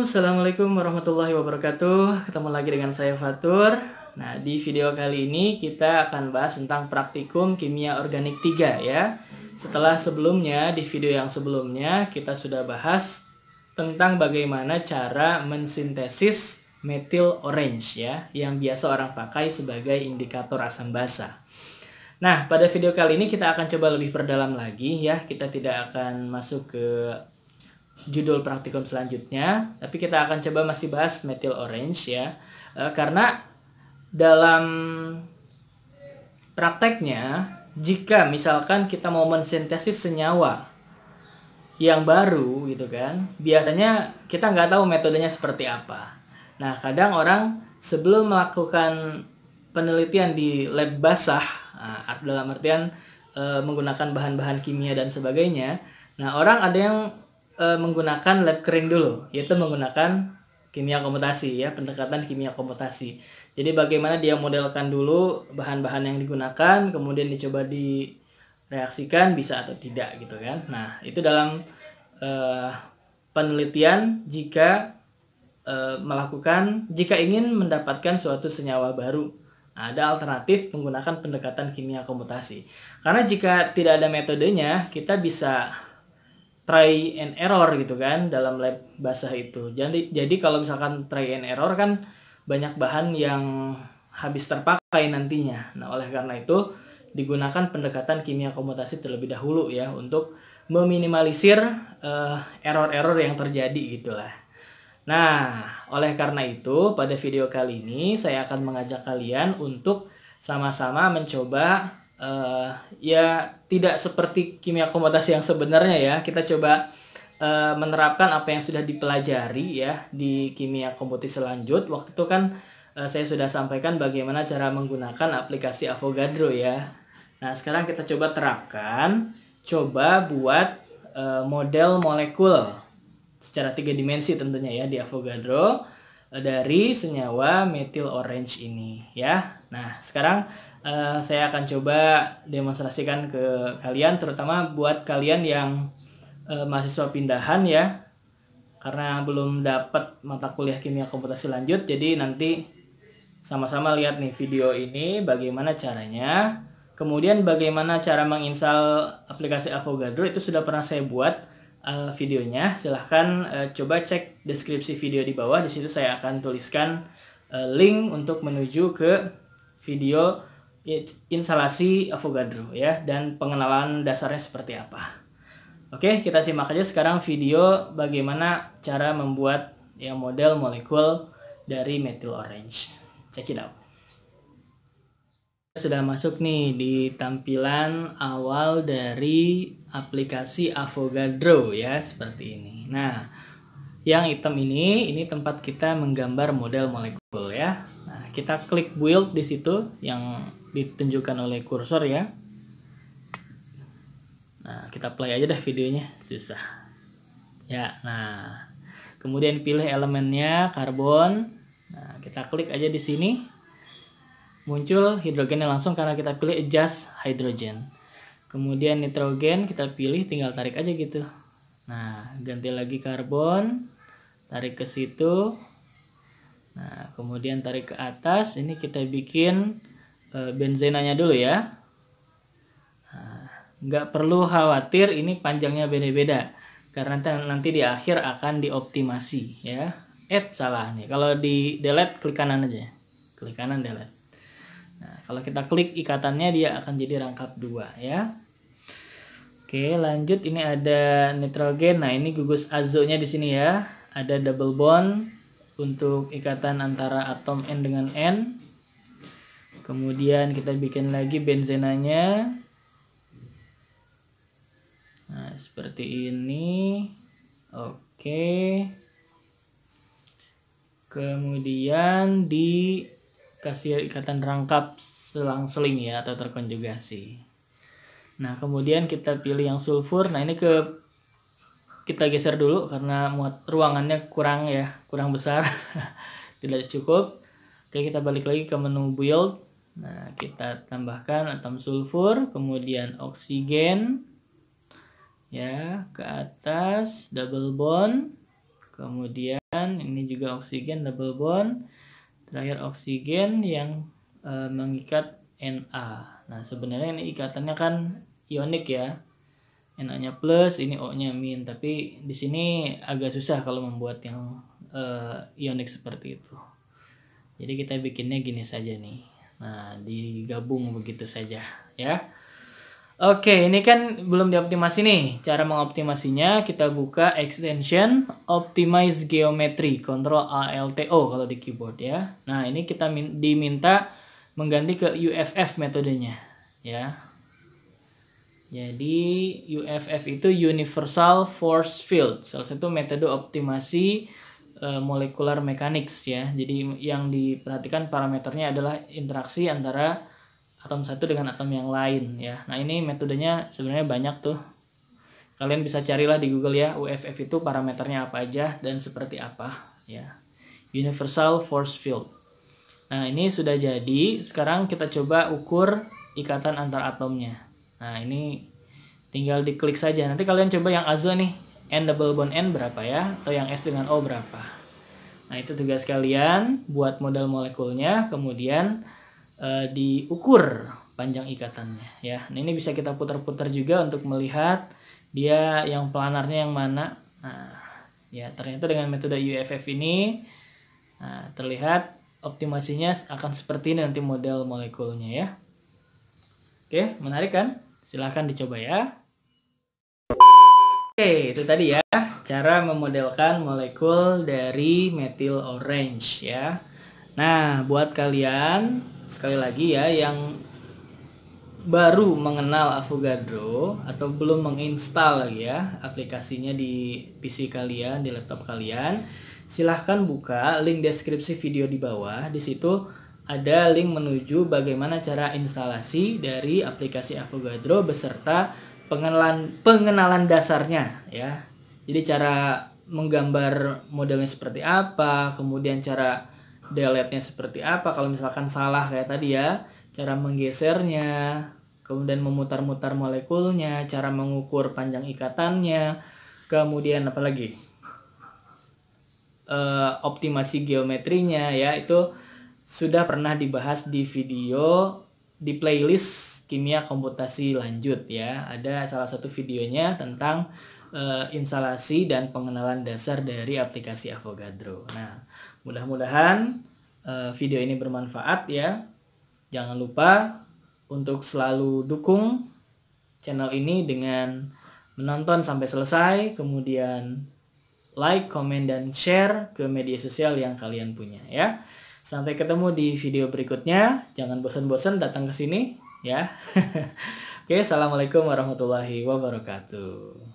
Assalamualaikum, warahmatullahi wabarakatuh Ketemu lagi dengan saya Fatur Nah di video kali ini kita akan bahas tentang praktikum kimia organik 3 ya Setelah sebelumnya, di video yang sebelumnya kita sudah bahas Tentang bagaimana cara mensintesis metil orange ya Yang biasa orang pakai sebagai indikator asam basa Nah, pada video kali ini kita akan coba lebih perdalam lagi ya. Kita tidak akan masuk ke judul praktikum selanjutnya, tapi kita akan coba masih bahas metil orange ya. E, karena dalam prakteknya jika misalkan kita mau mensintesis senyawa yang baru gitu kan, biasanya kita nggak tahu metodenya seperti apa. Nah, kadang orang sebelum melakukan penelitian di lab basah, ah, dalam artian e, menggunakan bahan-bahan kimia dan sebagainya, nah orang ada yang e, menggunakan lab kering dulu, yaitu menggunakan kimia komutasi ya, pendekatan kimia komutasi. Jadi bagaimana dia modelkan dulu bahan-bahan yang digunakan, kemudian dicoba direaksikan bisa atau tidak gitu kan. Nah, itu dalam e, penelitian jika eh, melakukan jika ingin mendapatkan suatu senyawa baru nah, ada alternatif menggunakan pendekatan kimia komutasi. Karena jika tidak ada metodenya, kita bisa try and error gitu kan dalam lab basah itu. Jadi jadi kalau misalkan try and error kan banyak bahan yang habis terpakai nantinya. Nah, oleh karena itu digunakan pendekatan kimia komutasi terlebih dahulu ya untuk meminimalisir error eh, error-error yang terjadi gitulah. Nah, oleh karena itu pada video kali ini saya akan mengajak kalian untuk sama-sama mencoba uh, ya tidak seperti kimia komutasi yang sebenarnya ya kita coba uh, menerapkan apa yang sudah dipelajari ya di kimia komputasi selanjut waktu itu kan uh, saya sudah sampaikan bagaimana cara menggunakan aplikasi Avogadro ya nah sekarang kita coba terapkan coba buat uh, model molekul secara tiga dimensi tentunya ya di Avogadro dari senyawa metil orange ini ya. Nah, sekarang Eh, saya akan coba demonstrasikan ke kalian terutama buat kalian yang uh, mahasiswa pindahan ya karena belum dapat mata kuliah kimia komputasi lanjut jadi nanti sama-sama lihat nih video ini bagaimana caranya kemudian bagaimana cara menginstal aplikasi Avogadro itu sudah pernah saya buat uh, videonya silahkan uh, coba cek deskripsi video di bawah di situ saya akan tuliskan uh, link untuk menuju ke video instalasi Avogadro ya dan pengenalan dasarnya seperti apa. Oke, kita simak aja sekarang video bagaimana cara membuat ya model molekul dari methyl orange. Check it out. Sudah masuk nih di tampilan awal dari aplikasi Avogadro ya seperti ini. Nah, yang hitam ini ini tempat kita menggambar model molekul ya. Nah, kita klik build di situ yang ditunjukkan oleh kursor ya nah kita play aja deh videonya susah ya nah kemudian pilih elemennya karbon nah kita klik aja di sini muncul hidrogennya langsung karena kita pilih adjust hydrogen kemudian nitrogen kita pilih tinggal tarik aja gitu nah ganti lagi karbon tarik ke situ Nah, kemudian tarik ke atas, ini kita bikin Eh, benzenanya dulu ya ah, nggak perlu khawatir ini panjangnya beda-beda karena nanti di akhir akan dioptimasi ya add eh, salah nih kalau di delete klik kanan aja klik kanan delete nah kalau kita klik ikatannya dia akan jadi rangkap dua ya oke lanjut ini ada nitrogen nah ini gugus azonya di sini ya ada double bond untuk ikatan antara atom n dengan n kemudian kita bikin lagi benzenanya nah seperti ini oke kemudian dikasih ikatan rangkap selang-seling ya atau terkonjugasi nah kemudian kita pilih yang sulfur nah ini ke kita geser dulu karena muat ruangannya kurang ya kurang besar tidak cukup oke kita balik lagi ke menu build Nah, kita tambahkan atom sulfur, kemudian oksigen ya ke atas double bond. Kemudian ini juga oksigen double bond. Terakhir oksigen yang e, mengikat Na. Nah, sebenarnya ini ikatannya kan ionik ya. Na-nya plus, ini O-nya min, tapi di sini agak susah kalau membuat yang e, ionik seperti itu. Jadi kita bikinnya gini saja nih. Nah, digabung begitu saja ya. Oke, ini kan belum dioptimasi nih. Cara mengoptimasinya kita buka extension optimize geometry control ALTO kalau di keyboard ya. Nah, ini kita diminta mengganti ke UFF metodenya ya. Jadi UFF itu universal force field, salah satu metode optimasi Eh, molecular mechanics ya. Jadi yang diperhatikan parameternya adalah interaksi antara atom satu dengan atom yang lain ya. Nah, ini metodenya sebenarnya banyak tuh. Kalian bisa carilah di Google ya UFF itu parameternya apa aja dan seperti apa ya. Universal force field. Nah, ini sudah jadi. Sekarang kita coba ukur ikatan antar atomnya. Nah, ini tinggal diklik saja. Nanti kalian coba yang azo nih. N double bond N berapa ya? Atau yang S dengan O berapa? Nah itu tugas kalian buat model molekulnya kemudian e, diukur panjang ikatannya ya. Nah ini bisa kita putar-putar juga untuk melihat dia yang planarnya yang mana. Nah ya ternyata dengan metode UFF ini nah, terlihat optimasinya akan seperti ini nanti model molekulnya ya. Oke menarik kan? Silahkan dicoba ya. Oke, itu tadi ya cara memodelkan molekul dari metil orange ya. Nah, buat kalian sekali lagi ya yang baru mengenal Avogadro atau belum menginstal ya aplikasinya di PC kalian, di laptop kalian, silahkan buka link deskripsi video di bawah. Di situ ada link menuju bagaimana cara instalasi dari aplikasi Avogadro beserta pengenalan pengenalan dasarnya ya. Jadi cara menggambar modelnya seperti apa, kemudian cara delete-nya seperti apa kalau misalkan salah kayak tadi ya, cara menggesernya, kemudian memutar-mutar molekulnya, cara mengukur panjang ikatannya, kemudian apalagi e, eh, optimasi geometrinya ya itu sudah pernah dibahas di video di playlist kimia komputasi lanjut ya ada salah satu videonya tentang e, instalasi dan pengenalan dasar dari aplikasi Avogadro. Nah mudah-mudahan e, video ini bermanfaat ya. Jangan lupa untuk selalu dukung channel ini dengan menonton sampai selesai, kemudian like, comment, dan share ke media sosial yang kalian punya ya. Sampai ketemu di video berikutnya. Jangan bosan-bosan datang ke sini ya. Oke, assalamualaikum warahmatullahi wabarakatuh.